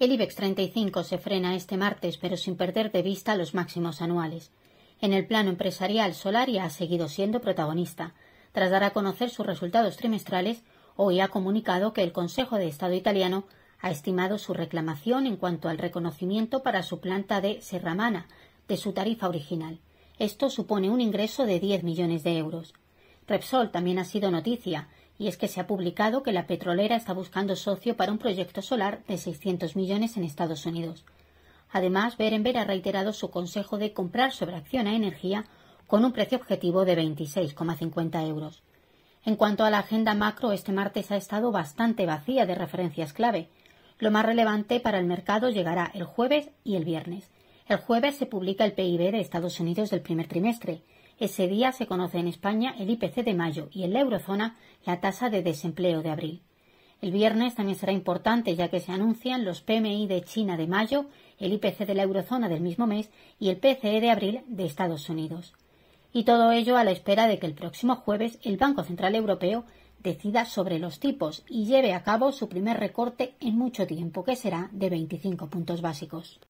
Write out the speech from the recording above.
El IBEX 35 se frena este martes, pero sin perder de vista los máximos anuales. En el plano empresarial, Solaria ha seguido siendo protagonista. Tras dar a conocer sus resultados trimestrales, hoy ha comunicado que el Consejo de Estado italiano ha estimado su reclamación en cuanto al reconocimiento para su planta de Serramana de su tarifa original. Esto supone un ingreso de 10 millones de euros. Repsol también ha sido noticia y es que se ha publicado que la petrolera está buscando socio para un proyecto solar de 600 millones en Estados Unidos. Además, Berenber ha reiterado su consejo de comprar sobre acción a energía con un precio objetivo de 26,50 euros. En cuanto a la agenda macro, este martes ha estado bastante vacía de referencias clave. Lo más relevante para el mercado llegará el jueves y el viernes. El jueves se publica el PIB de Estados Unidos del primer trimestre, ese día se conoce en España el IPC de mayo y en la eurozona la tasa de desempleo de abril. El viernes también será importante ya que se anuncian los PMI de China de mayo, el IPC de la eurozona del mismo mes y el PCE de abril de Estados Unidos. Y todo ello a la espera de que el próximo jueves el Banco Central Europeo decida sobre los tipos y lleve a cabo su primer recorte en mucho tiempo, que será de 25 puntos básicos.